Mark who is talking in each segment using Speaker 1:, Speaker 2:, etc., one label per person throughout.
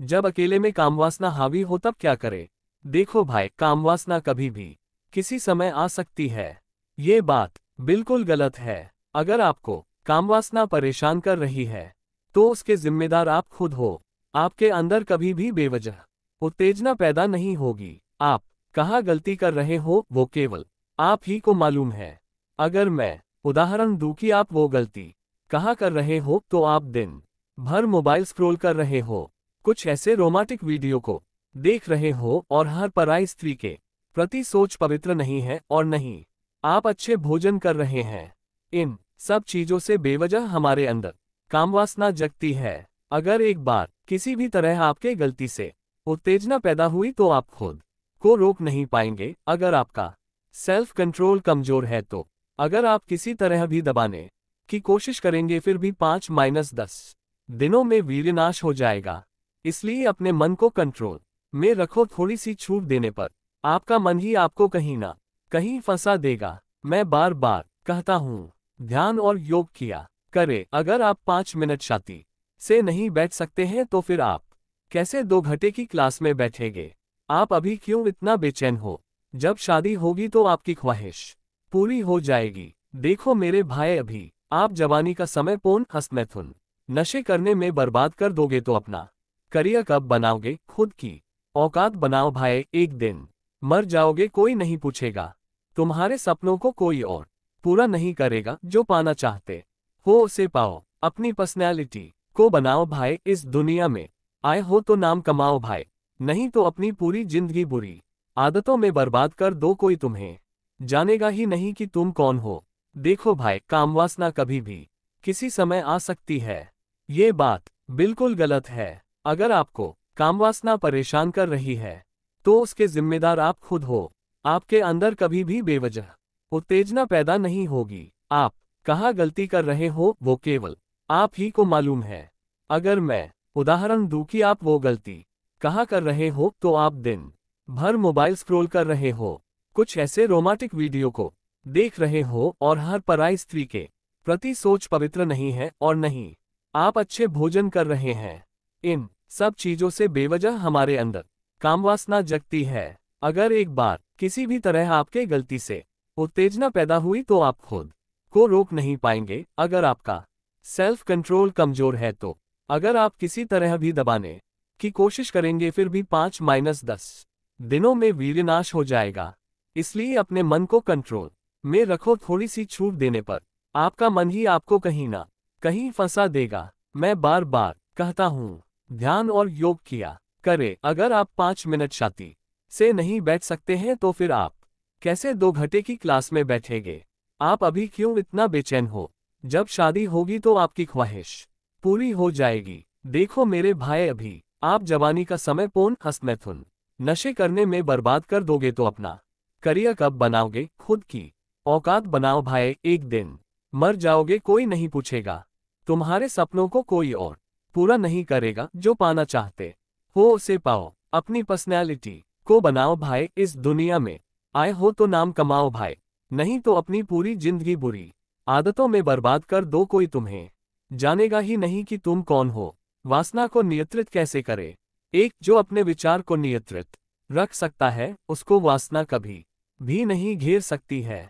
Speaker 1: जब अकेले में कामवासना हावी हो तब क्या करे देखो भाई कामवासना कभी भी किसी समय आ सकती है ये बात बिल्कुल गलत है अगर आपको कामवासना परेशान कर रही है तो उसके जिम्मेदार आप खुद हो आपके अंदर कभी भी बेवजह उत्तेजना पैदा नहीं होगी आप कहाँ गलती कर रहे हो वो केवल आप ही को मालूम है अगर मैं उदाहरण दूं कि आप वो गलती कहाँ कर रहे हो तो आप दिन भर मोबाइल स्क्रॉल कर रहे हो कुछ ऐसे रोमांटिक वीडियो को देख रहे हो और हर पराई स्त्री के प्रति सोच पवित्र नहीं है और नहीं आप अच्छे भोजन कर रहे हैं इन सब चीजों से बेवजह हमारे अंदर कामवासना जगती है अगर एक बार किसी भी तरह आपके गलती से उत्तेजना पैदा हुई तो आप खुद को रोक नहीं पाएंगे अगर आपका सेल्फ कंट्रोल कमजोर है तो अगर आप किसी तरह भी दबाने की कोशिश करेंगे फिर भी पाँच माइनस दस दिनों में वीर्यनाश हो जाएगा इसलिए अपने मन को कंट्रोल में रखो थोड़ी सी छूट देने पर आपका मन ही आपको कहीं ना कहीं फंसा देगा मैं बार बार कहता हूँ ध्यान और योग किया करे अगर आप पाँच मिनट शांति से नहीं बैठ सकते हैं तो फिर आप कैसे दो घंटे की क्लास में बैठेंगे आप अभी क्यों इतना बेचैन हो जब शादी होगी तो आपकी ख्वाहिश पूरी हो जाएगी देखो मेरे भाई अभी आप जवानी का समय पोन हस्तमैथुन नशे करने में बर्बाद कर दोगे तो अपना करियर कब बनाओगे खुद की औकात बनाओ भाई एक दिन मर जाओगे कोई नहीं पूछेगा तुम्हारे सपनों को कोई और पूरा नहीं करेगा जो पाना चाहते हो उसे पाओ अपनी पर्सनैलिटी को बनाओ भाई इस दुनिया में आए हो तो नाम कमाओ भाई नहीं तो अपनी पूरी जिंदगी बुरी आदतों में बर्बाद कर दो कोई तुम्हें जानेगा ही नहीं कि तुम कौन हो देखो भाई कामवासना कभी भी किसी समय आ सकती है ये बात बिल्कुल गलत है अगर आपको कामवासना परेशान कर रही है तो उसके जिम्मेदार आप खुद हो आपके अंदर कभी भी बेवजह उत्तेजना पैदा नहीं होगी आप कहाँ गलती कर रहे हो वो केवल आप ही को मालूम है अगर मैं उदाहरण दू कि आप वो गलती कहाँ कर रहे हो तो आप दिन भर मोबाइल स्क्रॉल कर रहे हो कुछ ऐसे रोमांटिक वीडियो को देख रहे हो और हर पराई स्त्री के प्रति सोच पवित्र नहीं है और नहीं आप अच्छे भोजन कर रहे हैं इन सब चीजों से बेवजह हमारे अंदर कामवासना जगती है अगर एक बार किसी भी तरह आपके गलती से उत्तेजना पैदा हुई तो आप खुद को रोक नहीं पाएंगे अगर आपका सेल्फ कंट्रोल कमजोर है तो अगर आप किसी तरह भी दबाने की कोशिश करेंगे फिर भी पाँच माइनस दस दिनों में वीरनाश हो जाएगा इसलिए अपने मन को कंट्रोल में रखो थोड़ी सी छूट देने पर आपका मन ही आपको कहीं ना कहीं फंसा देगा मैं बार बार कहता हूँ ध्यान और योग किया करें अगर आप पाँच मिनट शांति से नहीं बैठ सकते हैं तो फिर आप कैसे दो घंटे की क्लास में बैठेंगे आप अभी क्यों इतना बेचैन हो जब शादी होगी तो आपकी ख्वाहिश पूरी हो जाएगी देखो मेरे भाई अभी आप जवानी का समय पूर्ण हसमैथुन नशे करने में बर्बाद कर दोगे तो अपना करियर कब बनाओगे खुद की औकात बनाओ भाई एक दिन मर जाओगे कोई नहीं पूछेगा तुम्हारे सपनों को कोई और पूरा नहीं करेगा जो पाना चाहते हो उसे पाओ अपनी पर्सनैलिटी को बनाओ भाई इस दुनिया में आए हो तो नाम कमाओ भाई नहीं तो अपनी पूरी जिंदगी बुरी आदतों में बर्बाद कर दो कोई तुम्हें जानेगा ही नहीं कि तुम कौन हो वासना को नियंत्रित कैसे करे एक जो अपने विचार को नियंत्रित रख सकता है उसको वासना कभी भी नहीं घेर सकती है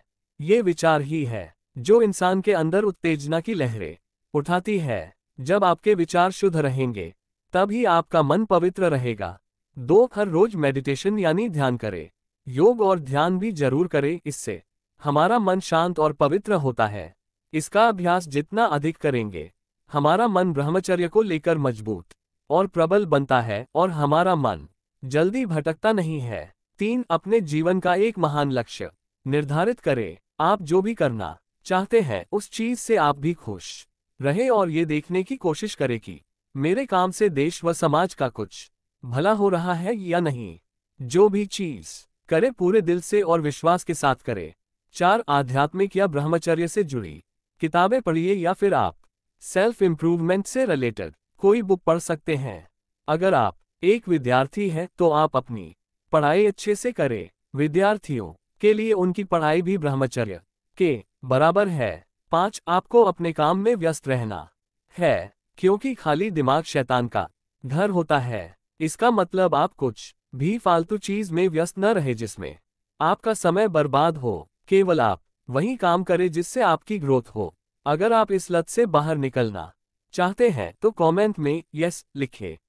Speaker 1: ये विचार ही है जो इंसान के अंदर उत्तेजना की लहरें उठाती है जब आपके विचार शुद्ध रहेंगे तब ही आपका मन पवित्र रहेगा दो हर रोज मेडिटेशन यानी ध्यान करें योग और ध्यान भी जरूर करें इससे हमारा मन शांत और पवित्र होता है इसका अभ्यास जितना अधिक करेंगे हमारा मन ब्रह्मचर्य को लेकर मजबूत और प्रबल बनता है और हमारा मन जल्दी भटकता नहीं है तीन अपने जीवन का एक महान लक्ष्य निर्धारित करें आप जो भी करना चाहते हैं उस चीज से आप भी खुश रहे और ये देखने की कोशिश करे कि मेरे काम से देश व समाज का कुछ भला हो रहा है या नहीं जो भी चीज करे पूरे दिल से और विश्वास के साथ करे चार आध्यात्मिक या ब्रह्मचर्य से जुड़ी किताबें पढ़िए या फिर आप सेल्फ इम्प्रूवमेंट से रिलेटेड कोई बुक पढ़ सकते हैं अगर आप एक विद्यार्थी हैं तो आप अपनी पढ़ाई अच्छे से करें विद्यार्थियों के लिए उनकी पढ़ाई भी ब्रह्मचर्य के बराबर है पांच आपको अपने काम में व्यस्त रहना है क्योंकि खाली दिमाग शैतान का घर होता है इसका मतलब आप कुछ भी फालतू चीज में व्यस्त न रहे जिसमें आपका समय बर्बाद हो केवल आप वही काम करें जिससे आपकी ग्रोथ हो अगर आप इस लत से बाहर निकलना चाहते हैं तो कमेंट में यस लिखें